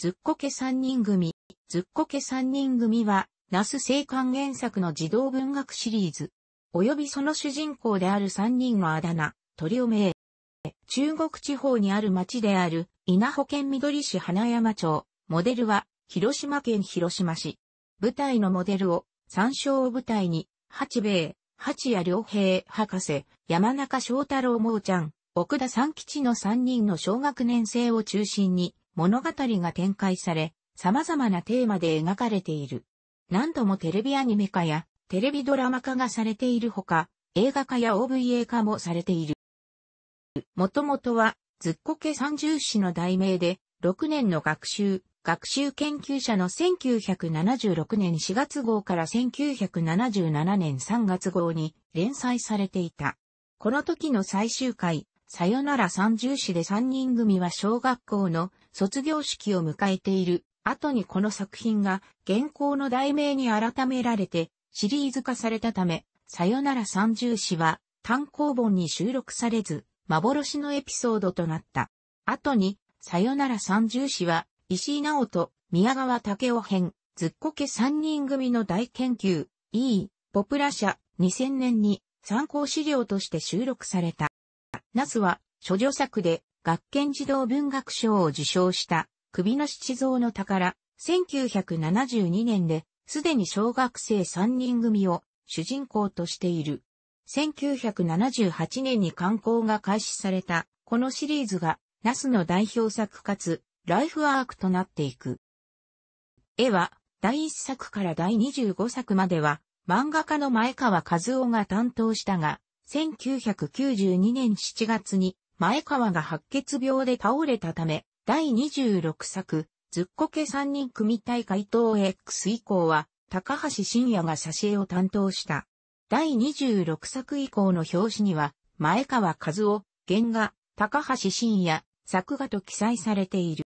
ずっこけ三人組。ずっこけ三人組は、那須青函原作の児童文学シリーズ。及びその主人公である三人のあだ名、鳥を名。中国地方にある町である、稲穂県緑市花山町。モデルは、広島県広島市。舞台のモデルを、参照を舞台に、八兵衛、八谷良平博士、山中翔太郎もうちゃん、奥田三吉の三人の小学年生を中心に、物語が展開され、様々なテーマで描かれている。何度もテレビアニメ化やテレビドラマ化がされているほか、映画化や OVA 化もされている。もともとは、ずっこけ三重士の題名で、6年の学習、学習研究者の1976年4月号から1977年3月号に連載されていた。この時の最終回、さよなら三重市で三人組は小学校の卒業式を迎えている。後にこの作品が現行の題名に改められてシリーズ化されたため、さよなら三重詩は単行本に収録されず、幻のエピソードとなった。後に、さよなら三重詩は、石井直人、宮川武雄編、ずっこけ三人組の大研究、E、ポプラ社、2000年に参考資料として収録された。ナスは、諸女作で、学研児童文学賞を受賞した、首の七蔵の宝、1972年で、すでに小学生3人組を主人公としている。1978年に刊行が開始された、このシリーズが、ナスの代表作かつ、ライフワークとなっていく。絵は、第1作から第25作までは、漫画家の前川和夫が担当したが、1992年7月に前川が白血病で倒れたため、第26作、ずっこけ3人組大回答 X 以降は、高橋真也が挿絵を担当した。第26作以降の表紙には、前川和夫、原画、高橋真也、作画と記載されている。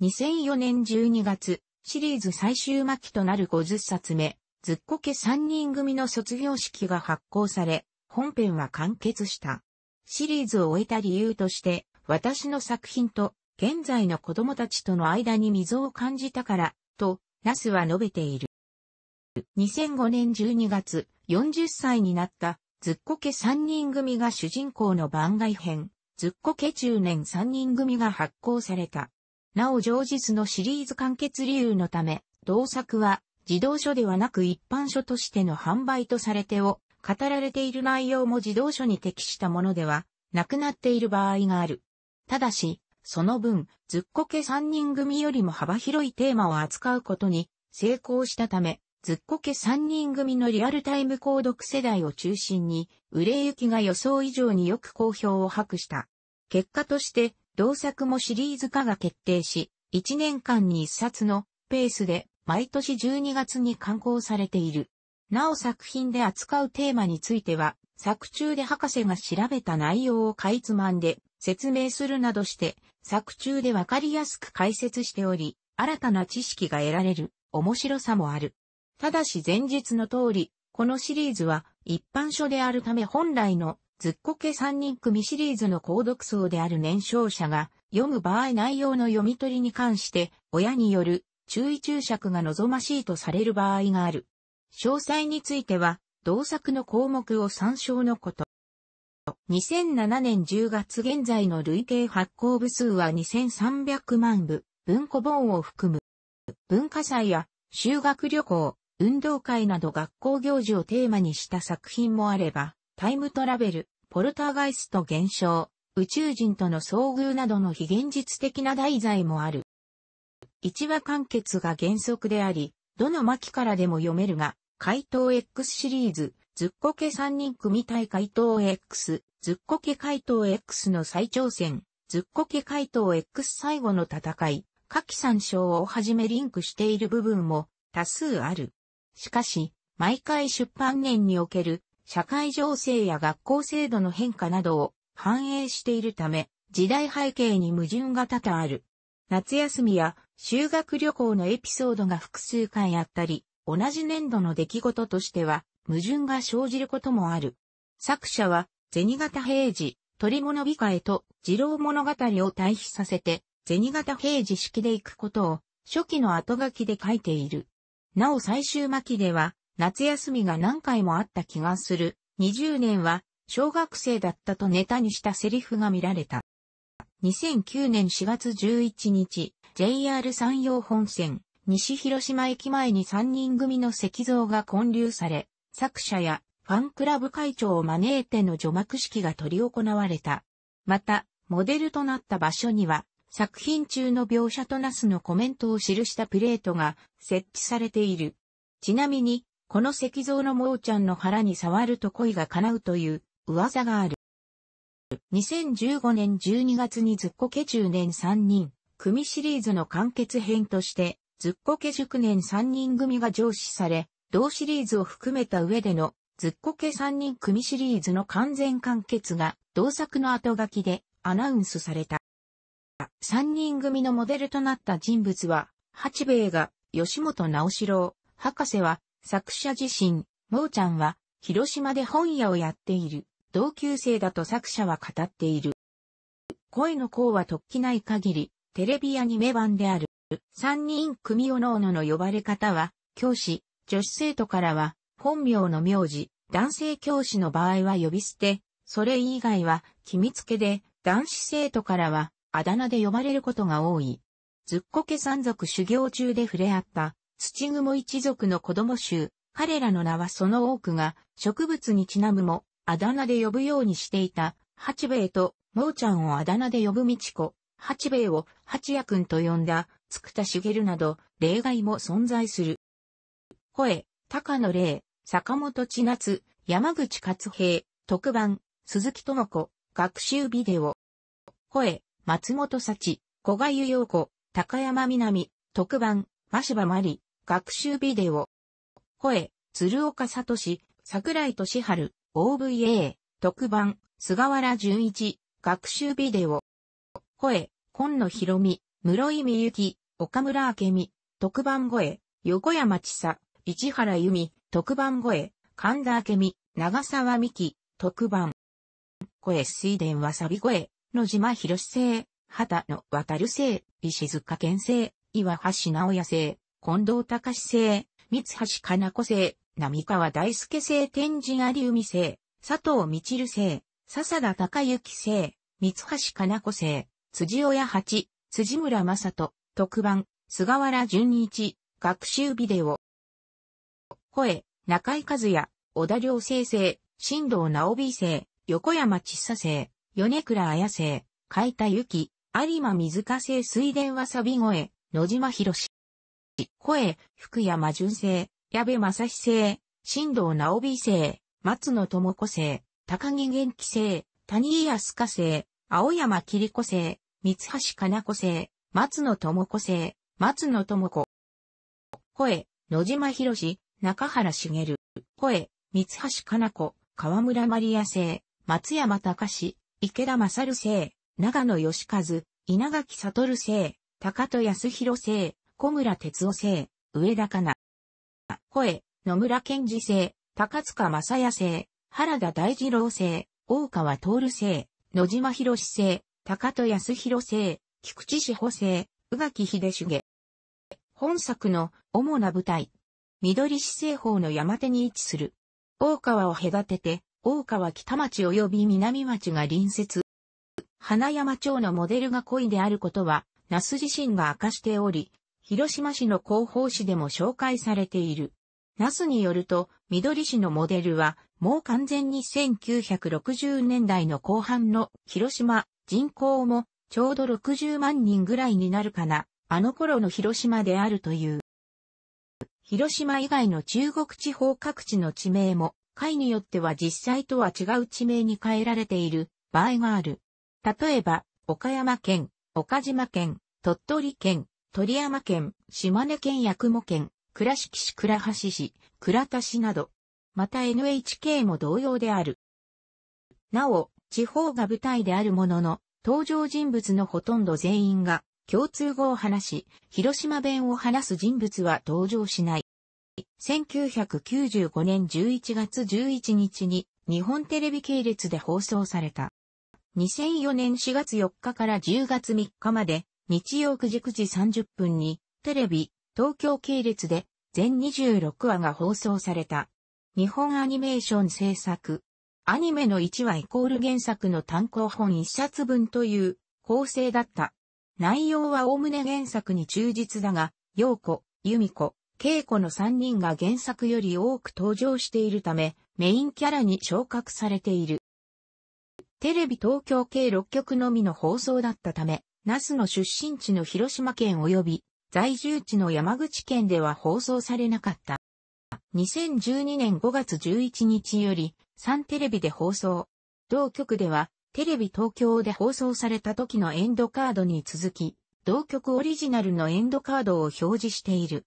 2004年12月、シリーズ最終巻となる50冊目、ずっこけ3人組の卒業式が発行され、本編は完結した。シリーズを終えた理由として、私の作品と現在の子供たちとの間に溝を感じたから、と、ナスは述べている。2005年12月、40歳になったずっこけ3人組が主人公の番外編、ずっこけ中年3人組が発行された。なお上日のシリーズ完結理由のため、同作は、児童書ではなく一般書としての販売とされてお、語られている内容も児童書に適したものでは、なくなっている場合がある。ただし、その分、ずっこけ三人組よりも幅広いテーマを扱うことに成功したため、ずっこけ三人組のリアルタイム購読世代を中心に、売れ行きが予想以上によく好評を博した。結果として、同作もシリーズ化が決定し、1年間に1冊のペースで毎年12月に刊行されている。なお作品で扱うテーマについては、作中で博士が調べた内容をかいつまんで説明するなどして、作中でわかりやすく解説しており、新たな知識が得られる面白さもある。ただし前述の通り、このシリーズは一般書であるため本来のずっこけ三人組シリーズの購読層である年少者が読む場合内容の読み取りに関して親による注意注釈が望ましいとされる場合がある。詳細については、同作の項目を参照のこと。2007年10月現在の累計発行部数は2300万部、文庫本を含む。文化祭や修学旅行、運動会など学校行事をテーマにした作品もあれば、タイムトラベル、ポルターガイスト現象、宇宙人との遭遇などの非現実的な題材もある。一話完結が原則であり、どの巻からでも読めるが、怪盗 X シリーズ、ずっこけ3人組対怪盗 X、ずっこけ怪盗 X の再挑戦、ずっこけ怪盗 X 最後の戦い、下記参照をはじめリンクしている部分も多数ある。しかし、毎回出版年における社会情勢や学校制度の変化などを反映しているため、時代背景に矛盾が多々ある。夏休みや修学旅行のエピソードが複数回あったり、同じ年度の出来事としては、矛盾が生じることもある。作者は、銭形平次、鳥物美へと二郎物語を対比させて、銭形平次式で行くことを、初期の後書きで書いている。なお最終巻では、夏休みが何回もあった気がする。20年は、小学生だったとネタにしたセリフが見られた。2009年4月11日、JR 山陽本線、西広島駅前に3人組の石像が建立され、作者やファンクラブ会長を招いての除幕式が執り行われた。また、モデルとなった場所には、作品中の描写となすのコメントを記したプレートが設置されている。ちなみに、この石像のモーちゃんの腹に触ると恋が叶うという噂がある。2015年12月にずっこけ10年3人組シリーズの完結編としてずっこけ熟年3人組が上司され同シリーズを含めた上でのずっこけ3人組シリーズの完全完結が同作の後書きでアナウンスされた。3人組のモデルとなった人物は八兵衛が吉本直志郎、博士は作者自身、もうちゃんは広島で本屋をやっている同級生だと作者は語っている。声の項は突起ない限り、テレビアニメ版である。三人組おのおのの呼ばれ方は、教師、女子生徒からは、本名の名字、男性教師の場合は呼び捨て、それ以外は、決みつけで、男子生徒からは、あだ名で呼ばれることが多い。ずっこけ山族修行中で触れ合った、土雲一族の子供衆、彼らの名はその多くが、植物にちなむも、あだ名で呼ぶようにしていた、八兵衛と、もうちゃんをあだ名で呼ぶみちこ、八兵衛を八夜くんと呼んだ、つくたしげるなど、例外も存在する。声、高野霊、坂本千夏、山口勝平、特番、鈴木智子、学習ビデオ。声、松本幸、小賀ゆ陽子、高山みなみ、特番、真柴まり、学習ビデオ。声、鶴岡聡、桜井俊春、OVA、特番、菅原淳一、学習ビデオ。声、今野博美、室井美幸、岡村明美、特番声、横山千佐、市原由美、特番声、神田明美、長沢美希、特番。声水田わさび声、野島博生、畑野渡る生、石塚健生、岩橋直也生、近藤隆生、三橋かな子生、並川大輔星、天神有海星、佐藤みちる製、笹田隆之星、三橋かな子星、辻親八、辻村正人、特番、菅原淳一、学習ビデオ。声、中井和也、小田良生生、新藤直美生、横山千佐生、米倉綾生、海田幸、有馬水加生水田わさび声、野島博声、福山純生、矢部正史生、新藤直美生、松野智子生、高木元気生、谷井康香生、青山切子生、三橋かな子生、松野智子生、松野智子。声、野島博士、中原茂。声、三橋かな子、河村マリア生、松山隆池田勝生、長野義和、稲垣悟生、高戸康弘生、小村哲夫生、上田かな。声、野村健二生、高塚正也生、原田大二郎生、大川徹生、野島博生、高戸康弘生、菊池志保生、宇垣秀重。本作の主な舞台。緑市政法の山手に位置する。大川を隔てて、大川北町及び南町が隣接。花山町のモデルが恋であることは、那須自身が明かしており、広島市の広報誌でも紹介されている。ナスによると、緑市のモデルは、もう完全に1960年代の後半の広島、人口もちょうど60万人ぐらいになるかな、あの頃の広島であるという。広島以外の中国地方各地の地名も、会によっては実際とは違う地名に変えられている場合がある。例えば、岡山県、岡島県、鳥取県、鳥山県、島根県八雲県、倉敷市倉橋市、倉田市など。また NHK も同様である。なお、地方が舞台であるものの、登場人物のほとんど全員が共通語を話し、広島弁を話す人物は登場しない。1995年11月11日に日本テレビ系列で放送された。2004年4月4日から10月3日まで日曜9時9時30分に、テレビ、東京系列で、全26話が放送された。日本アニメーション制作。アニメの1話イコール原作の単行本1冊分という構成だった。内容は概ね原作に忠実だが、陽子、由美子、恵子の3人が原作より多く登場しているため、メインキャラに昇格されている。テレビ東京系6局のみの放送だったため、那須の出身地の広島県及び在住地の山口県では放送されなかった。2012年5月11日より、3テレビで放送。同局では、テレビ東京で放送された時のエンドカードに続き、同局オリジナルのエンドカードを表示している。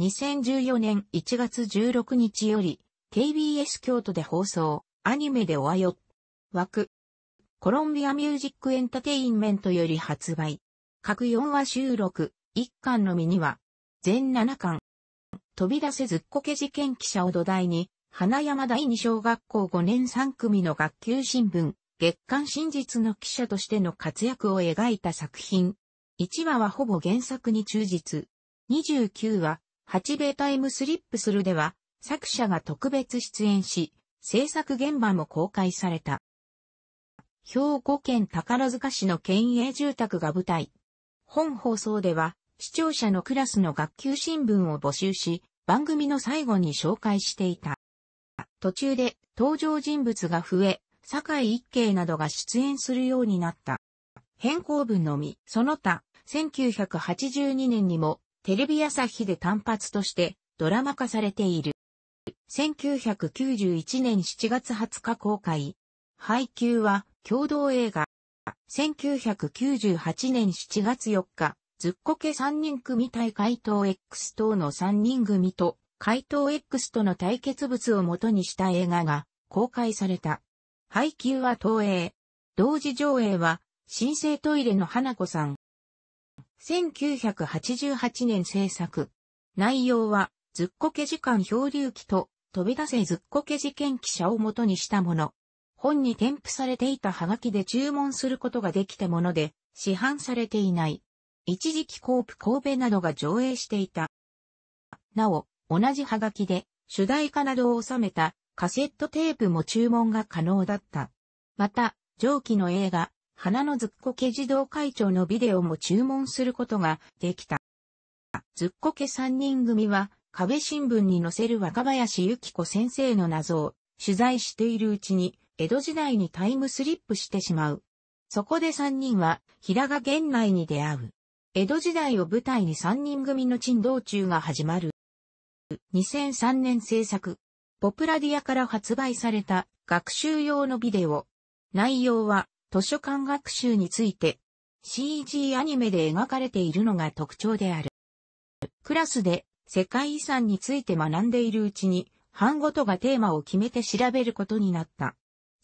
2014年1月16日より、KBS 京都で放送、アニメでおあよ。枠、コロンビアミュージックエンタテインメントより発売。各4話収録、1巻のみには、全7巻。飛び出せずっこけ事件記者を土台に、花山第二小学校5年3組の学級新聞、月刊真実の記者としての活躍を描いた作品。1話はほぼ原作に忠実。29話、8米タイムスリップするでは、作者が特別出演し、制作現場も公開された。兵庫県宝塚市の県営住宅が舞台。本放送では、視聴者のクラスの学級新聞を募集し、番組の最後に紹介していた。途中で登場人物が増え、坂井一慶などが出演するようになった。変更文のみ、その他、1982年にもテレビ朝日で単発としてドラマ化されている。1991年7月20日公開。配給は共同映画。1998年7月4日、ずっこけ3人組対怪盗 X 等の3人組と、怪盗 X との対決物を元にした映画が公開された。配給は東映。同時上映は、新生トイレの花子さん。1988年制作。内容は、ずっこけ時間漂流記と、飛び出せずっこけ事件記者を元にしたもの。本に添付されていたハガキで注文することができたもので、市販されていない。一時期コープ神戸などが上映していた。なお、同じハガキで主題歌などを収めたカセットテープも注文が可能だった。また、上記の映画、花のずっこけ児童会長のビデオも注文することができた。ずっこけ3人組は、壁新聞に載せる若林幸子先生の謎を取材しているうちに、江戸時代にタイムスリップしてしまう。そこで三人は、平賀源内に出会う。江戸時代を舞台に三人組の珍道中が始まる。2003年制作、ポプラディアから発売された学習用のビデオ。内容は図書館学習について CG アニメで描かれているのが特徴である。クラスで世界遺産について学んでいるうちに、版ごとがテーマを決めて調べることになった。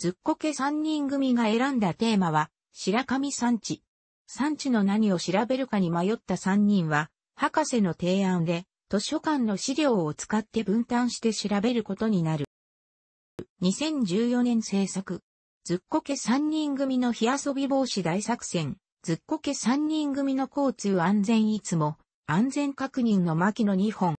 ずっこけ三人組が選んだテーマは、白神山地。山地の何を調べるかに迷った三人は、博士の提案で、図書館の資料を使って分担して調べることになる。2014年制作。ずっこけ三人組の火遊び防止大作戦。ずっこけ三人組の交通安全いつも、安全確認の巻の2本。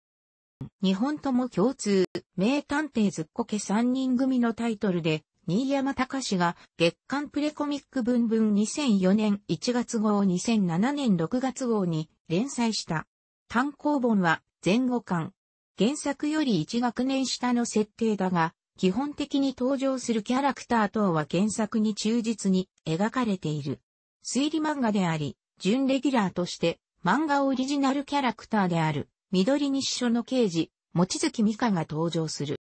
2本とも共通、名探偵ずっこけ三人組のタイトルで、新山隆が月刊プレコミック文文2004年1月号2007年6月号に連載した。単行本は前後巻。原作より1学年下の設定だが、基本的に登場するキャラクター等は原作に忠実に描かれている。推理漫画であり、準レギュラーとして漫画オリジナルキャラクターである、緑日書の刑事、餅月美香が登場する。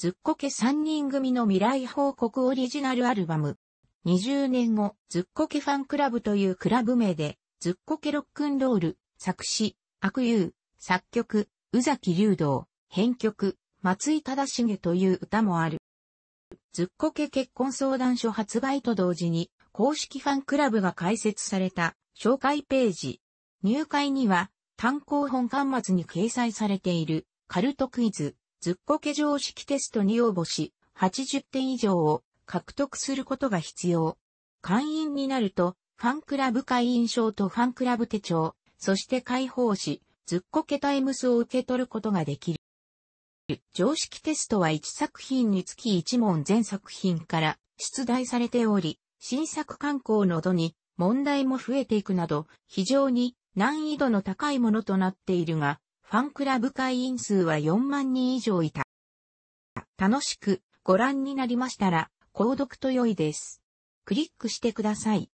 ずっこけ三人組の未来報告オリジナルアルバム。20年後、ずっこけファンクラブというクラブ名で、ずっこけロックンロール、作詞、悪友、作曲、宇崎竜道、編曲、松井忠重という歌もある。ずっこけ結婚相談所発売と同時に、公式ファンクラブが開設された紹介ページ。入会には、単行本刊末に掲載されているカルトクイズ、ずっこけ常識テストに応募し、80点以上を獲得することが必要。会員になると、ファンクラブ会員証とファンクラブ手帳、そして解放し、ずっこけタイムスを受け取ることができる。常識テストは1作品につき1問全作品から出題されており、新作観光の度に問題も増えていくなど、非常に難易度の高いものとなっているが、ファンクラブ会員数は4万人以上いた。楽しくご覧になりましたら、購読と良いです。クリックしてください。